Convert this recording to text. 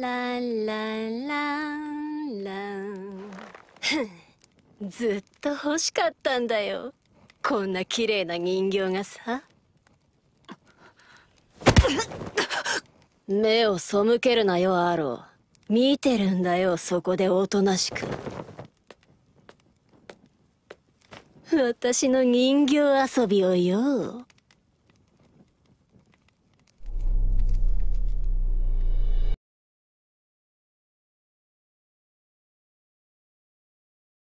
ララララ ずっと欲しかったんだよこんな綺麗な人形がさ 目を背けるなよアロー見てるんだよそこでおとなしく私の人形遊びをよ